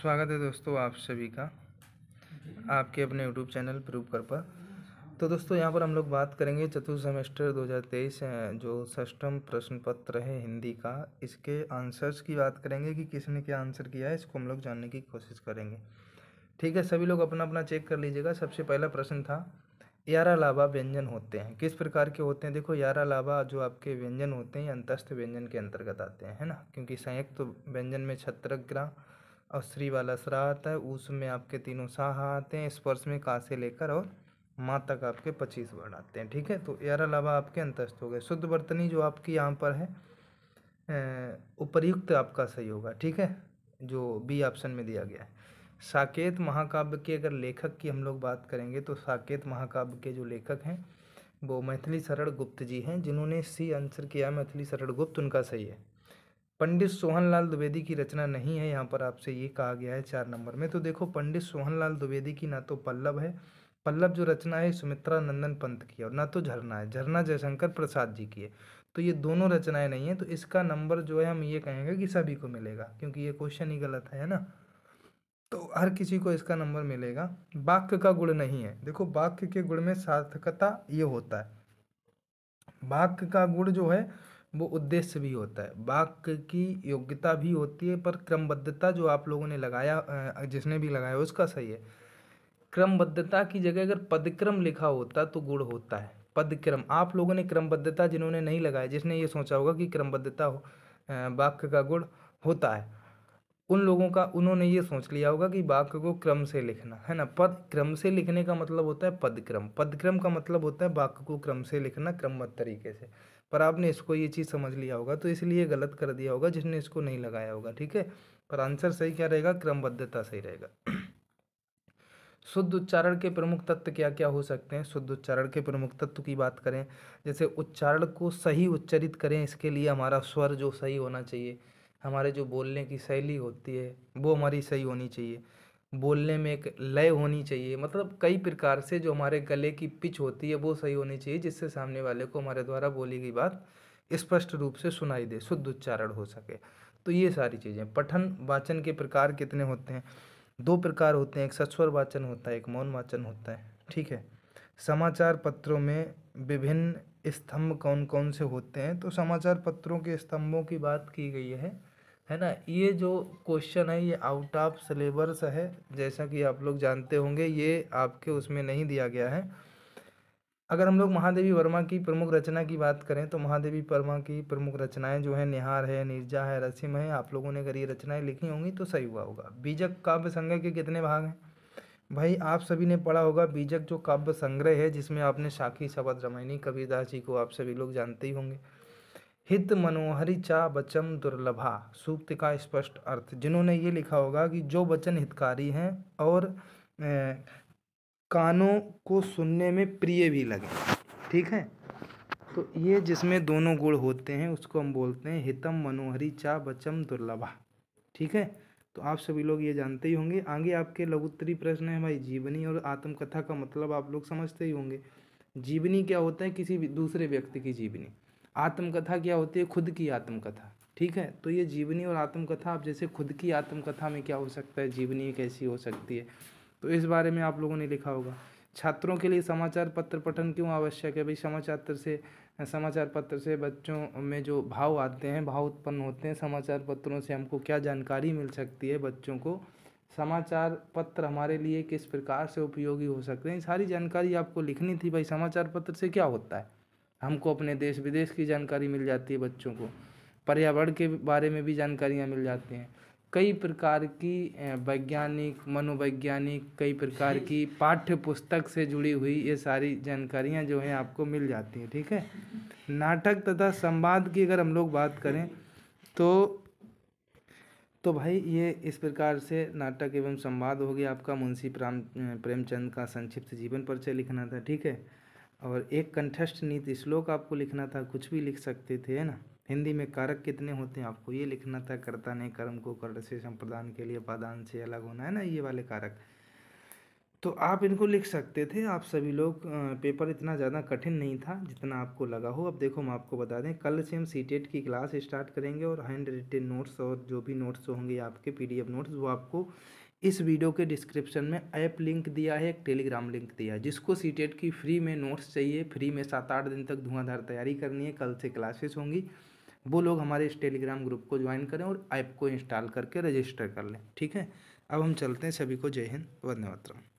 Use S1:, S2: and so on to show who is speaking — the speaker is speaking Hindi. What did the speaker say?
S1: स्वागत है दोस्तों आप सभी का आपके अपने यूट्यूब चैनल प्रूव कर पर तो दोस्तों यहाँ पर हम लोग बात करेंगे चतुर्थ सेमेस्टर 2023 जो सष्टम प्रश्न पत्र है हिंदी का इसके आंसर्स की बात करेंगे कि किसने क्या आंसर किया है इसको हम लोग जानने की कोशिश करेंगे ठीक है सभी लोग अपना अपना चेक कर लीजिएगा सबसे पहला प्रश्न था यारा लाभा व्यंजन होते हैं किस प्रकार के होते हैं देखो यारा लाभा जो आपके व्यंजन होते हैं अंतस्थ व्यंजन के अंतर्गत आते हैं है ना क्योंकि संयुक्त तो व्यंजन में छत्रग्रह और श्री वाला सरा आता है उसमें आपके तीनों साहा आते हैं स्पर्श में का से लेकर और माँ तक आपके पच्चीस वर्ण आते हैं ठीक है तो यार अलावा आपके अंतस्थ हो गए शुद्ध बर्तनी जो आपकी यहाँ पर है उपरयुक्त आपका सही होगा ठीक है जो बी ऑप्शन में दिया गया है साकेत महाकाव्य के अगर लेखक की हम लोग बात करेंगे तो साकेत महाकाव्य के जो लेखक हैं वो मैथिली शरण गुप्त जी हैं जिन्होंने सी आंसर किया मैथिली शरण गुप्त उनका सही है पंडित सोहनलाल द्विवेदी की रचना नहीं है यहाँ पर आपसे ये कहा गया है चार नंबर में तो देखो पंडित सोहनलाल द्विवेदी की ना तो पल्लव है पल्लव जो रचना है सुमित्रा नंदन पंत की है और ना तो झरना है झरना जयशंकर प्रसाद जी की है तो ये दोनों रचनाएं नहीं है तो इसका नंबर जो है हम ये कहेंगे कि सभी को मिलेगा क्योंकि ये क्वेश्चन ही गलत है ना तो हर किसी को इसका नंबर मिलेगा वाक्य का गुण नहीं है देखो वाक्य के गुण में सार्थकता ये होता है वाक्य का गुण जो है वो उद्देश्य भी होता है वाक्य की योग्यता भी होती है पर क्रमबद्धता जो आप लोगों ने लगाया जिसने भी लगाया उसका सही है क्रमबद्धता की जगह अगर पदक्रम लिखा होता तो गुण होता है पदक्रम आप लोगों ने क्रमबद्धता जिन्होंने नहीं लगाया जिसने ये सोचा होगा कि क्रमबद्धता हो वाक्य का गुण होता है उन लोगों का उन्होंने ये सोच लिया होगा कि वाक्य को क्रम से लिखना है ना पद क्रम से लिखने का मतलब होता है पदक्रम पदक्रम का मतलब होता है वाक्य को क्रम से लिखना क्रमबद्ध तरीके से पर आपने इसको ये चीज़ समझ लिया होगा तो इसलिए गलत कर दिया होगा जिसने इसको नहीं लगाया होगा ठीक है पर आंसर सही क्या रहेगा क्रमबद्धता सही रहेगा शुद्ध उच्चारण के प्रमुख तत्व क्या क्या हो सकते हैं शुद्ध उच्चारण के प्रमुख तत्व की बात करें जैसे उच्चारण को सही उच्चरित करें इसके लिए हमारा स्वर जो सही होना चाहिए हमारे जो बोलने की शैली होती है वो हमारी सही होनी चाहिए बोलने में एक लय होनी चाहिए मतलब कई प्रकार से जो हमारे गले की पिच होती है वो सही होनी चाहिए जिससे सामने वाले को हमारे द्वारा बोली गई बात स्पष्ट रूप से सुनाई दे शुद्ध उच्चारण हो सके तो ये सारी चीज़ें पठन वाचन के प्रकार कितने होते हैं दो प्रकार होते हैं एक सस्वर वाचन होता है एक मौन वाचन होता है ठीक है समाचार पत्रों में विभिन्न स्तंभ कौन कौन से होते हैं तो समाचार पत्रों के स्तंभों की बात की गई है है ना ये जो क्वेश्चन है ये आउट ऑफ सिलेबस है जैसा कि आप लोग जानते होंगे ये आपके उसमें नहीं दिया गया है अगर हम लोग महादेवी वर्मा की प्रमुख रचना की बात करें तो महादेवी वर्मा की प्रमुख रचनाएं जो है निहार है निर्जा है रसिम है आप लोगों ने अगर ये रचनाएं लिखी होंगी तो सही हुआ होगा बीजक काव्य संग्रह के कितने भाग हैं भाई आप सभी ने पढ़ा होगा बीजक जो काव्य संग्रह है जिसमें आपने साखी शबद रमायणी कबीरदास जी को आप सभी लोग जानते ही होंगे हित मनोहरी चा बचम दुर्लभा सूक्त का स्पष्ट अर्थ जिन्होंने ये लिखा होगा कि जो वचन हितकारी हैं और ए, कानों को सुनने में प्रिय भी लगे ठीक है तो ये जिसमें दोनों गुण होते हैं उसको हम बोलते हैं हितम मनोहरी चा बचम दुर्लभा ठीक है तो आप सभी लोग ये जानते ही होंगे आगे आपके लघुत्तरी प्रश्न है भाई जीवनी और आत्मकथा का मतलब आप लोग समझते ही होंगे जीवनी क्या होता है किसी दूसरे व्यक्ति की जीवनी आत्मकथा क्या होती है खुद की आत्मकथा ठीक है तो ये जीवनी और आत्मकथा आप जैसे खुद की आत्मकथा में क्या हो सकता है जीवनी कैसी हो सकती है तो इस बारे में आप लोगों ने लिखा होगा छात्रों के लिए समाचार पत्र पठन क्यों आवश्यक है भाई समाचार से समाचार पत्र से बच्चों में जो भाव आते हैं भाव उत्पन्न होते हैं समाचार पत्रों से हमको क्या जानकारी मिल सकती है बच्चों को समाचार पत्र हमारे लिए किस प्रकार से उपयोगी हो सकते हैं सारी जानकारी आपको लिखनी थी भाई समाचार पत्र से क्या होता है हमको अपने देश विदेश की जानकारी मिल जाती है बच्चों को पर्यावरण के बारे में भी जानकारियाँ मिल जाती हैं कई प्रकार की वैज्ञानिक मनोवैज्ञानिक कई प्रकार की पाठ्य पुस्तक से जुड़ी हुई ये सारी जानकारियाँ जो हैं आपको मिल जाती हैं ठीक है नाटक तथा संवाद की अगर हम लोग बात करें तो तो भाई ये इस प्रकार से नाटक एवं संवाद हो गया आपका मुंशी प्राम प्रेमचंद का संक्षिप्त जीवन परिचय लिखना था ठीक है और एक कंठस्थ नीति श्लोक आपको लिखना था कुछ भी लिख सकते थे है ना हिंदी में कारक कितने होते हैं आपको ये लिखना था कर्ता ने कर्म को कर से संप्रदान के लिए पादान से अलग होना है ना ये वाले कारक तो आप इनको लिख सकते थे आप सभी लोग पेपर इतना ज़्यादा कठिन नहीं था जितना आपको लगा हो अब देखो हम आपको बता दें कल से हम सी e की क्लास स्टार्ट करेंगे और हैंड रिटेन नोट्स और जो भी नोट्स होंगे आपके पी नोट्स वो आपको इस वीडियो के डिस्क्रिप्शन में ऐप लिंक दिया है एक टेलीग्राम लिंक दिया है जिसको सी e की फ्री में नोट्स चाहिए फ्री में सात आठ दिन तक धुआंधार तैयारी करनी है कल से क्लासेस होंगी वो लोग हमारे इस टेलीग्राम ग्रुप को ज्वाइन करें और ऐप को इंस्टॉल करके रजिस्टर कर लें ठीक है अब हम चलते हैं सभी को जय हिंद वंदे मातरम